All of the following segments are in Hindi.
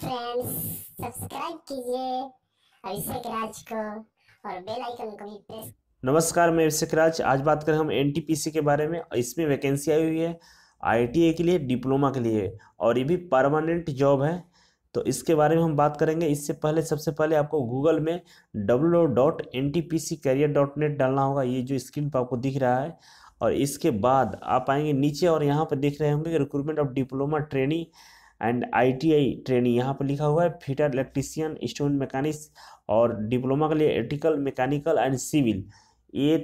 फ्रेंड्स सब्सक्राइब कीजिए अभिषेक राज को और बेल आइकन को भी प्रेस नमस्कार मैं अभिषेक राज आज बात करें हम एन के बारे में इसमें वैकेंसी आई हुई है आई के लिए डिप्लोमा के लिए और ये भी परमानेंट जॉब है तो इसके बारे में हम बात करेंगे इससे पहले सबसे पहले आपको गूगल में W dot N T P C career dot net डालना होगा ये जो स्क्रीन पर आपको दिख रहा है और इसके बाद आप आएंगे नीचे और यहाँ पर देख रहे होंगे recruitment of diploma training and ITI training यहाँ पर लिखा हुआ है फिटर इलेक्ट्रीसियन स्टूडेंट मैकेनिक्स और डिप्लोमा के लिए एटिकल मैकेनिकल एंड सिविल ये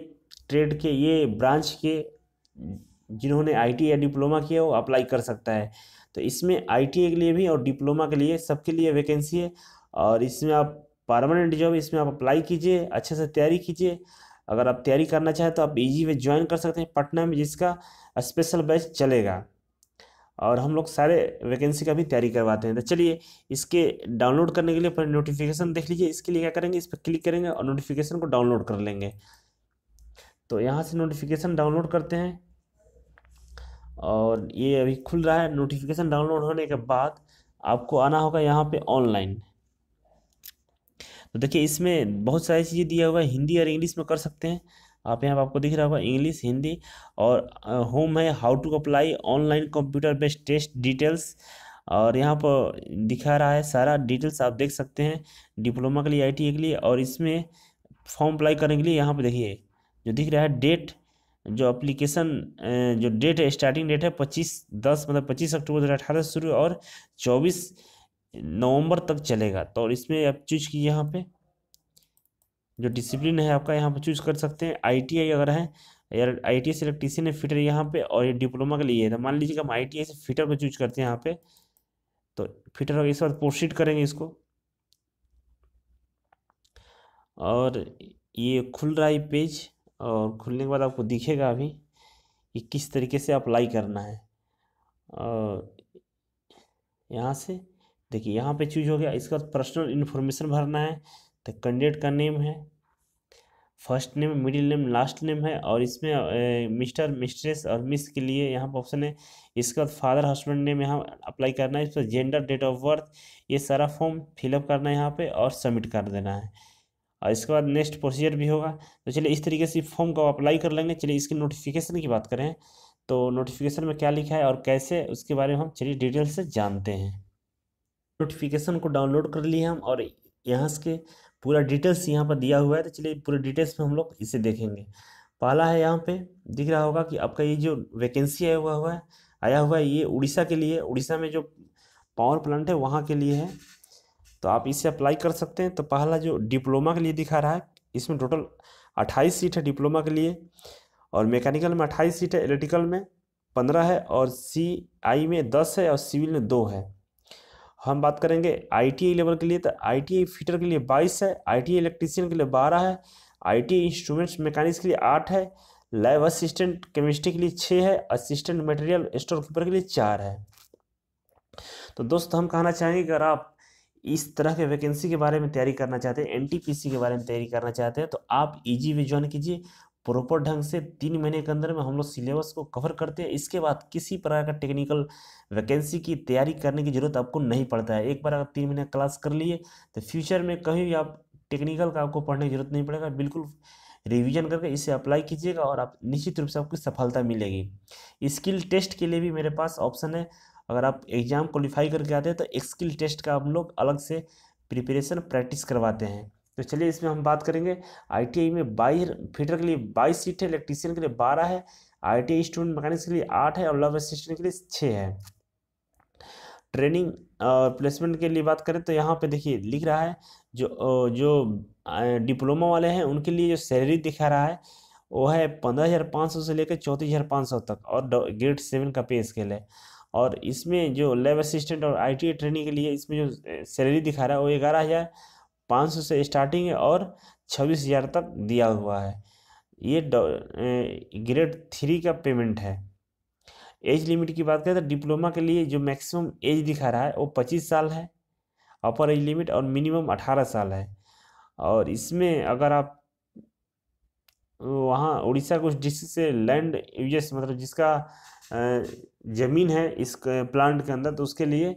ट्रेड के ये ब्रांच के जिन्होंने आई या डिप्लोमा किया वो अप्लाई कर सकता है तो इसमें आई के लिए भी और डिप्लोमा के लिए सबके लिए वैकेंसी है और इसमें आप परमानेंट जॉब इसमें आप अप्लाई कीजिए अच्छे से तैयारी कीजिए अगर आप तैयारी करना चाहें तो आप इजी वे ज्वाइन कर सकते हैं पटना में जिसका स्पेशल बैच चलेगा और हम लोग सारे वैकेंसी का भी तैयारी करवाते हैं तो चलिए इसके डाउनलोड करने के लिए पर नोटिफिकेशन देख लीजिए इसके लिए क्या करेंगे इस पर क्लिक करेंगे और नोटिफिकेशन को डाउनलोड कर लेंगे तो यहाँ से नोटिफिकेशन डाउनलोड करते हैं और ये अभी खुल रहा है नोटिफिकेशन डाउनलोड होने के बाद आपको आना होगा यहाँ पे ऑनलाइन तो देखिए इसमें बहुत सारी चीज़ें दिया हुआ है हिंदी और इंग्लिश में कर सकते हैं आप यहाँ पर आपको दिख रहा होगा इंग्लिश हिंदी और होम है how to apply online computer based test details और यहाँ पर दिखा रहा है सारा डिटेल्स आप देख सकते हैं डिप्लोमा के लिए आई के लिए और इसमें फॉर्म अप्लाई करने के लिए यहाँ पर देखिए जो दिख रहा है डेट जो अप्लीकेशन जो डेट है स्टार्टिंग डेट है पच्चीस दस मतलब पच्चीस अक्टूबर दो हज़ार अठारह से शुरू और चौबीस नवंबर तक चलेगा तो इसमें आप चूज कीजिए यहाँ पे जो डिसिप्लिन है आपका यहाँ पर चूज कर सकते हैं आई अगर है यार आई टी से इलेक्ट्रीशियन ने फिटर यहाँ पे और ये डिप्लोमा के लिए है तो मान लीजिए हम आई से फिटर को चूज करते हैं यहाँ पे तो फिटर इस बार प्रोसीड करेंगे इसको और ये खुल रहा है पेज और खुलने के बाद आपको दिखेगा अभी कि किस तरीके से अप्लाई करना है और यहाँ से देखिए यहाँ पे चूज हो गया इसका पर्सनल इन्फॉर्मेशन भरना है तो कैंडिडेट का नेम है first name middle name last name है और इसमें मिस्टर मिस्ट्रेस और मिस के लिए यहाँ पर ऑप्शन है इसके बाद फादर हस्बैंड नेम यहाँ अप्लाई करना है इस पर जेंडर डेट ऑफ बर्थ ये सारा फॉर्म फिलअप करना है यहाँ पे और सबमिट कर देना है और इसके बाद नेक्स्ट प्रोसीजर भी होगा तो चलिए इस तरीके से फॉर्म को अप्लाई कर लेंगे चलिए इसकी नोटिफिकेशन की बात करें तो नोटिफिकेशन में क्या लिखा है और कैसे उसके बारे में हम चलिए डिटेल से जानते हैं नोटिफिकेशन को डाउनलोड कर लिए हम और यहाँ से पूरा डिटेल्स यहाँ पर दिया हुआ है तो चलिए पूरे डिटेल्स में हम लोग इसे देखेंगे पहला है यहाँ पे दिख रहा होगा कि आपका ये जो वैकेंसी आया हुआ हुआ है आया हुआ है ये उड़ीसा के लिए उड़ीसा में जो पावर प्लांट है वहाँ के लिए है तो आप इसे अप्लाई कर सकते हैं तो पहला जो डिप्लोमा के लिए दिखा रहा है इसमें टोटल अट्ठाईस सीट है डिप्लोमा के लिए और मैकेनिकल में अट्ठाईस सीट है इलेक्ट्रिकल में पंद्रह है और सी आई में दस है और सिविल में दो है हम बात करेंगे आईटीआई लेवल के लिए तो आईटीआई फिटर के लिए बाईस है आईटीआई इलेक्ट्रीशियन के लिए बारह है आईटीआई इंस्ट्रूमेंट्स मैकेनिक्स के लिए आठ है लाइव असिस्टेंट केमिस्ट्री के लिए छः है असिस्टेंट मटेरियल स्टोर कीपर के लिए चार है तो दोस्तों हम कहना चाहेंगे अगर आप इस तरह के वैकेंसी के बारे में तैयारी करना चाहते हैं एन के बारे में तैयारी करना चाहते हैं तो आप ई में ज्वाइन कीजिए प्रॉपर ढंग से तीन महीने के अंदर में हम लोग सिलेबस को कवर करते हैं इसके बाद किसी प्रकार का टेक्निकल वैकेंसी की तैयारी करने की ज़रूरत आपको नहीं पड़ता है एक बार अगर तीन महीने क्लास कर लिए तो फ्यूचर में कहीं भी आप टेक्निकल का आपको पढ़ने की जरूरत नहीं पड़ेगा बिल्कुल रिवीजन करके इसे अप्लाई कीजिएगा और आप निश्चित रूप से आपको सफलता मिलेगी स्किल टेस्ट के लिए भी मेरे पास ऑप्शन है अगर आप एग्ज़ाम क्वालिफाई करके आते हैं तो स्किल टेस्ट का हम लोग अलग से प्रिपरेशन प्रैक्टिस करवाते हैं तो चलिए इसमें हम बात करेंगे आईटीआई में बाई फीटर के लिए बाईस सीट है इलेक्ट्रीशियन के लिए बारह है आईटीआई स्टूडेंट मैकेनिक्स के लिए आठ है और लव असिस्टेंट के लिए छः है ट्रेनिंग और प्लेसमेंट के लिए बात करें तो यहाँ पे देखिए लिख रहा है जो जो डिप्लोमा वाले हैं उनके लिए जो सैलरी दिखा रहा है वो है पंद्रह हज़ार पाँच सौ से लेकर चौंतीस हज़ार पाँच सौ तक और ग्रेड सेवन का पे स्केल है और इसमें जो लेब असिस्टेंट और आई टी ट्रेनिंग के लिए इसमें जो सैलरी दिखा रहा है वो ग्यारह हज़ार पाँच सौ से स्टार्टिंग है और छब्बीस हज़ार तक दिया हुआ है ये ग्रेड थ्री का पेमेंट है एज लिमिट की बात करें तो डिप्लोमा के लिए जो मैक्सिमम एज दिखा रहा है वो पच्चीस साल है अपर एज लिमिट और मिनिमम अठारह साल है और इसमें अगर आप वहाँ उड़ीसा कुछ डिस्ट्रिक्ट से लैंड यूजर्स मतलब जिसका ज़मीन है इस प्लांट के अंदर तो उसके लिए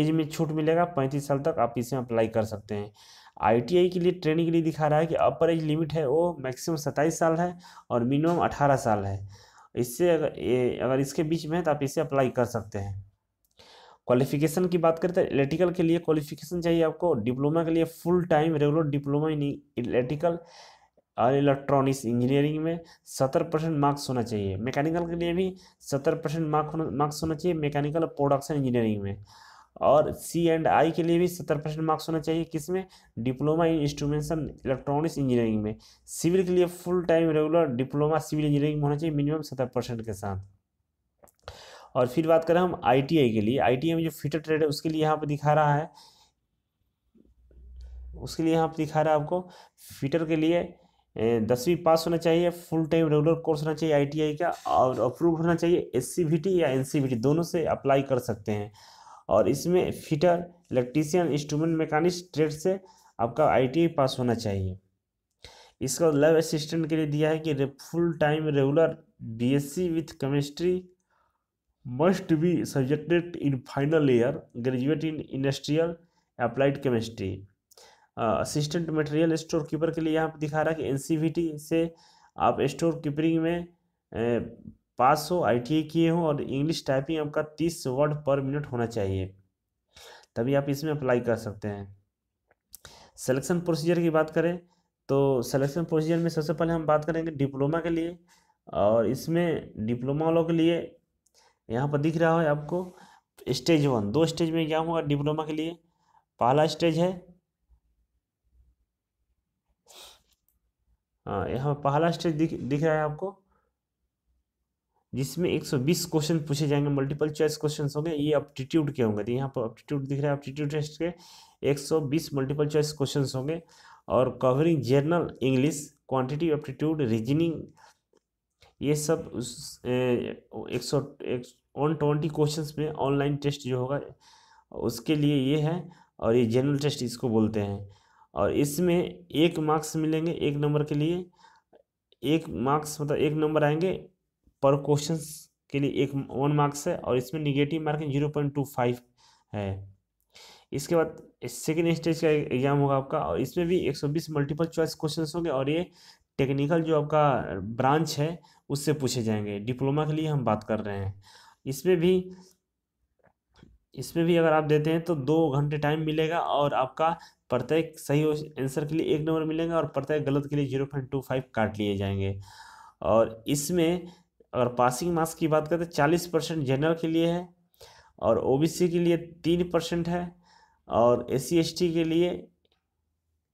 एज में छूट मिलेगा पैंतीस साल तक आप इसमें अप्लाई कर सकते हैं आईटीआई के लिए ट्रेनिंग के लिए दिखा रहा है कि अपर एज लिमिट है वो मैक्सिमम सत्ताईस साल है और मिनिमम अठारह साल है इससे अगर ए, अगर इसके बीच में है तो आप इसे अप्लाई कर सकते हैं क्वालिफिकेशन की बात करें तो इलेक्ट्रिकल के लिए क्वालिफिकेशन चाहिए आपको डिप्लोमा के लिए full time regular diploma in electrical और इलेक्ट्रॉनिक्स इंजीनियरिंग में सत्तर परसेंट मार्क्स होना चाहिए मैकेनिकल के लिए भी सत्तर परसेंट मार्क्स होना चाहिए मैकेनिकल और प्रोडक्शन इंजीनियरिंग में और सी एंड आई के लिए भी सत्तर परसेंट मार्क्स होना चाहिए किस में diploma in instrumentation electronics engineering में सिविल के लिए full time regular diploma civil engineering में होना चाहिए मिनिमम सत्तर परसेंट के साथ और फिर बात करें हम आईटीआई के लिए आईटीआई में जो फिटर ट्रेड है उसके लिए यहाँ पर दिखा रहा है उसके लिए यहाँ पर दिखा रहा है आपको फिटर के लिए दसवीं पास होना चाहिए फुल टाइम रेगुलर कोर्स होना चाहिए आईटीआई का और अप्रूव होना चाहिए टी या टी दोनों से अप्लाई कर सकते हैं और इसमें fitter electrician instrument machinist trade से आपका आई पास होना चाहिए इसका लैब असिस्टेंट के लिए दिया है कि full time regular BSc with chemistry must be subjected in final year graduate in industrial applied chemistry assistant material store keeper के लिए यहाँ पर दिखा रहा है कि एन से आप स्टोर कीपरिंग में पाँच सौ आई e किए हों और इंग्लिश टाइपिंग आपका तीस वर्ड पर मिनट होना चाहिए तभी आप इसमें अप्लाई कर सकते हैं सिलेक्शन प्रोसीजर की बात करें तो सिलेक्शन प्रोसीजर में सबसे पहले हम बात करेंगे डिप्लोमा के लिए और इसमें डिप्लोमा वालों के लिए यहाँ पर दिख रहा है आपको स्टेज वन दो स्टेज में एग्जाम होगा डिप्लोमा के लिए पहला स्टेज है हाँ यहाँ पहला स्टेज दिख दिख रहा है आपको जिसमें 120 क्वेश्चन पूछे जाएंगे मल्टीपल चॉइस क्वेश्चन होंगे ये अप्टीट्यूड के होंगे तो यहाँ पर अप्टीट्यूड दिख रहा है अप्टीट्यूड टेस्ट के 120 मल्टीपल चॉइस क्वेश्चन होंगे और covering general English quantity aptitude reasoning ये सब उस एक सौ वन ट्वेंटी क्वेश्चन में ऑनलाइन टेस्ट जो होगा उसके लिए ये है और ये जनरल टेस्ट इसको बोलते हैं और इसमें एक मार्क्स मिलेंगे एक नंबर के लिए एक मार्क्स मतलब एक नंबर आएंगे पर क्वेश्चन के लिए एक वन मार्क्स है और इसमें negative marking zero point two five है इसके बाद सेकेंड स्टेज का एग्जाम होगा आपका और इसमें भी एक सौ बीस मल्टीपल चॉइस क्वेश्चन होंगे और ये टेक्निकल जो आपका ब्रांच है उससे पूछे जाएंगे डिप्लोमा के लिए हम बात कर रहे हैं इसमें भी इसमें भी अगर आप देते हैं तो दो घंटे टाइम मिलेगा और आपका प्रत्येक सही आंसर के लिए एक नंबर मिलेगा और प्रत्येक गलत के लिए जीरो पॉइंट टू फाइव काट लिए जाएंगे और इसमें अगर पासिंग मार्क्स की बात करें तो चालीस परसेंट जनरल के लिए है और ओबीसी के लिए तीन परसेंट है और एस सी के लिए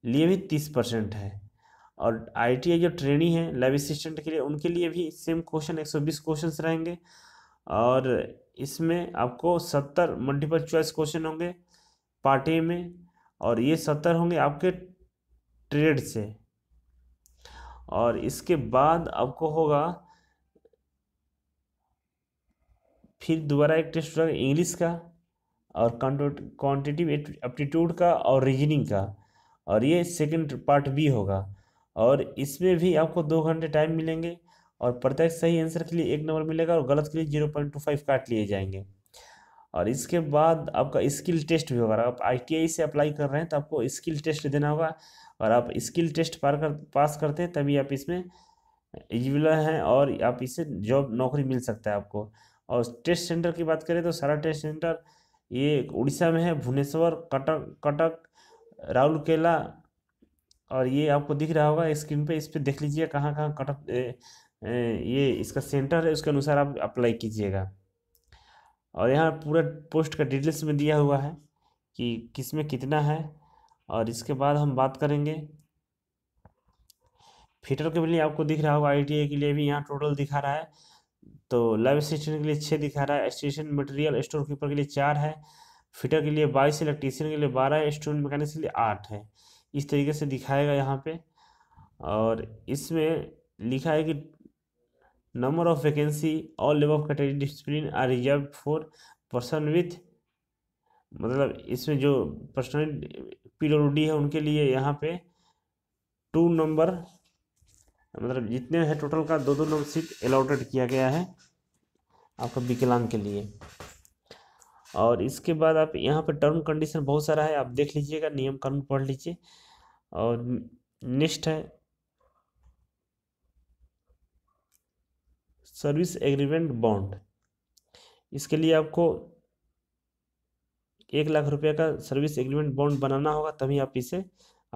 लिए भी तीस परसेंट है और आई जो ट्रेनी है लैब असिस्टेंट के लिए उनके लिए भी सेम क्वेश्चन एक सौ बीस क्वेश्चन रहेंगे और इसमें आपको सत्तर मल्टीपल चॉइस क्वेश्चन होंगे पार्ट ए में और ये सत्तर होंगे आपके ट्रेड से और इसके बाद आपको होगा फिर दोबारा एक टेस्ट होगा इंग्लिश का और क्वान्टिटिव एप्टीट्यूड का और रीजनिंग का और ये सेकंड पार्ट बी होगा और इसमें भी आपको दो घंटे टाइम मिलेंगे और प्रत्येक सही आंसर के लिए एक नंबर मिलेगा और गलत के लिए जीरो पॉइंट टू फाइव काट लिए जाएंगे और इसके बाद आपका स्किल टेस्ट भी होगा आप आई से अप्लाई कर रहे हैं तो आपको स्किल टेस्ट देना होगा और आप स्किल टेस्ट पार कर पास करते हैं तभी आप इसमें एलिजिबल हैं और आप इससे जॉब नौकरी मिल सकता है आपको और टेस्ट सेंटर की बात करें तो सारा टेस्ट सेंटर ये उड़ीसा में है भुवनेश्वर कटक कटक राउरकेला और ये आपको दिख रहा होगा स्क्रीन पे इस पर देख लीजिए कहाँ कहाँ कटक ए, ए, ये इसका सेंटर है उसके अनुसार आप अप्लाई कीजिएगा और यहाँ पूरा पोस्ट का डिटेल्स में दिया हुआ है कि किस में कितना है और इसके बाद हम बात करेंगे फिटर के लिए आपको दिख रहा होगा आई के लिए भी यहाँ टोटल दिखा रहा है तो लाइव स्टेशन के लिए छः दिखा रहा है स्टेशन मटेरियल स्टोर कीपर के लिए चार है फिटर के लिए बाईस इलेक्ट्रीशियन के लिए बारह है स्टोर मैकेनिक के लिए आठ है इस तरीके से दिखाएगा यहाँ पे और इसमें लिखा है कि number of vacancy all level of category discipline are reserve for person with मतलब इसमें जो पर्सनल पी है उनके लिए यहाँ पे टू नंबर मतलब जितने हैं टोटल का दो दो नंबर सीट अलॉटेड किया गया है आपका विकलांग के लिए और इसके बाद आप यहाँ पर टर्म कंडीशन बहुत सारा है आप देख लीजिएगा नियम कानून पढ़ लीजिए और नेक्स्ट है सर्विस एग्रीमेंट बॉन्ड इसके लिए आपको एक लाख रुपये का सर्विस एग्रीमेंट बॉन्ड बनाना होगा तभी आप इसे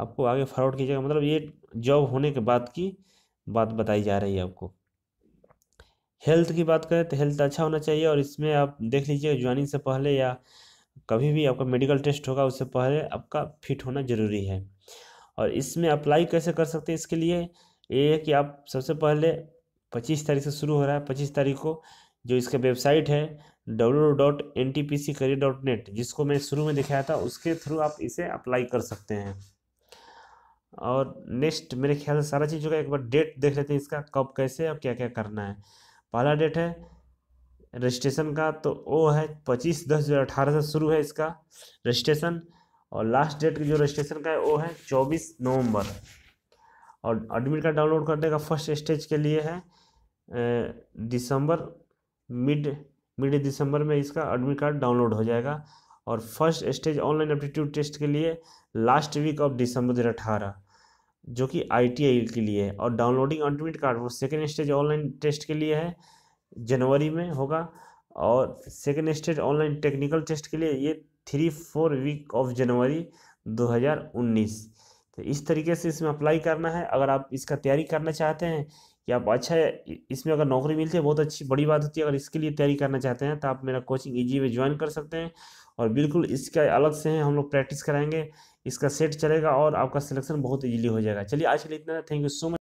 आपको आगे फॉरवर्ड कीजिएगा मतलब ये जॉब होने के बाद की बात बताई जा रही है आपको हेल्थ की बात करें तो हेल्थ अच्छा होना चाहिए और इसमें आप देख लीजिए ज्वाइनिंग से पहले या कभी भी आपका मेडिकल टेस्ट होगा उससे पहले आपका फिट होना ज़रूरी है और इसमें अप्लाई कैसे कर सकते हैं इसके लिए ये है कि आप सबसे पहले पच्चीस तारीख से शुरू हो रहा है पच्चीस तारीख को जो इसका वेबसाइट है W dot N T P C career dot net जिसको मैं शुरू में दिखाया था उसके थ्रू आप इसे अप्लाई कर सकते हैं और नेक्स्ट मेरे ख्याल से सारा चीज़ जो है एक बार डेट देख लेते हैं इसका कब कैसे और क्या क्या करना है पहला डेट है रजिस्ट्रेशन का तो वो है पच्चीस दस दो अठारह से शुरू है इसका रजिस्ट्रेशन और लास्ट डेट जो रजिस्ट्रेशन का है वो है चौबीस नवंबर और एडमिट कार्ड डाउनलोड करने का फर्स्ट स्टेज के लिए है दिसंबर मिड मिड दिसंबर में इसका एडमिट कार्ड डाउनलोड हो जाएगा और first stage online aptitude test के लिए लास्ट वीक ऑफ दिसंबर दो हज़ार अठारह जो कि आई के लिए है और डाउनलोडिंग एडमिट कार्ड वो सेकेंड स्टेज ऑनलाइन टेस्ट के लिए है जनवरी में होगा और second stage online technical test के लिए ये three four week of January 2019 तो इस तरीके से इसमें अप्लाई करना है अगर आप इसका तैयारी करना चाहते हैं कि आप अच्छा इसमें अगर नौकरी मिलती है बहुत अच्छी बड़ी बात होती है अगर इसके लिए तैयारी करना चाहते हैं तो आप मेरा कोचिंग ई में ज्वाइन कर सकते हैं और बिल्कुल इसका अलग से हैं हम लोग प्रैक्टिस कराएंगे इसका सेट चलेगा और आपका सिलेक्शन बहुत ईजिली हो जाएगा चलिए आज के लिए इतना थैंक यू सो मच